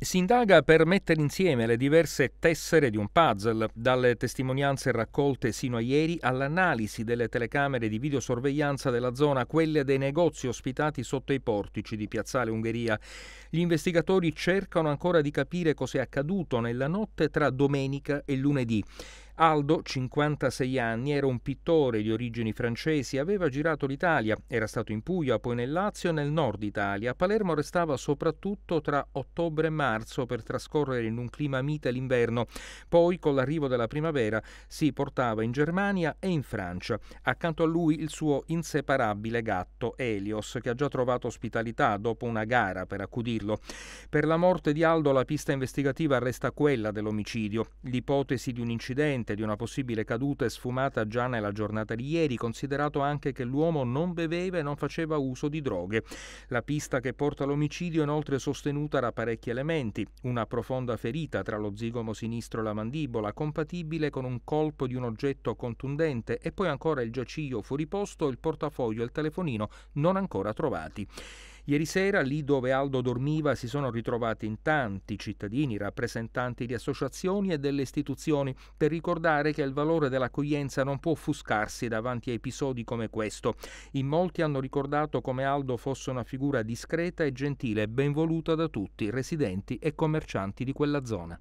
Si indaga per mettere insieme le diverse tessere di un puzzle, dalle testimonianze raccolte sino a ieri all'analisi delle telecamere di videosorveglianza della zona, quelle dei negozi ospitati sotto i portici di Piazzale Ungheria. Gli investigatori cercano ancora di capire cos'è accaduto nella notte tra domenica e lunedì. Aldo, 56 anni, era un pittore di origini francesi, aveva girato l'Italia, era stato in Puglia, poi nel Lazio e nel nord Italia. A Palermo restava soprattutto tra ottobre e marzo per trascorrere in un clima mite l'inverno. Poi, con l'arrivo della primavera, si portava in Germania e in Francia. Accanto a lui il suo inseparabile gatto Elios, che ha già trovato ospitalità dopo una gara per accudirlo. Per la morte di Aldo la pista investigativa resta quella dell'omicidio. L'ipotesi di un incidente all'oriente di una possibile caduta è sfumata già nella giornata di ieri, considerato anche che l'uomo non beveva e non faceva uso di droghe. La pista che porta all'omicidio è inoltre sostenuta da parecchi elementi, una profonda ferita tra lo zigomo sinistro e la mandibola, compatibile con un colpo di un oggetto contundente e poi ancora il giaciglio fuori posto, il portafoglio e il telefonino non ancora trovati. Ieri sera, lì dove Aldo dormiva, si sono ritrovati in tanti cittadini, rappresentanti di associazioni e delle istituzioni, per ricordare che il valore dell'accoglienza non può offuscarsi davanti a episodi come questo. In molti hanno ricordato come Aldo fosse una figura discreta e gentile, ben voluta da tutti, residenti e commercianti di quella zona.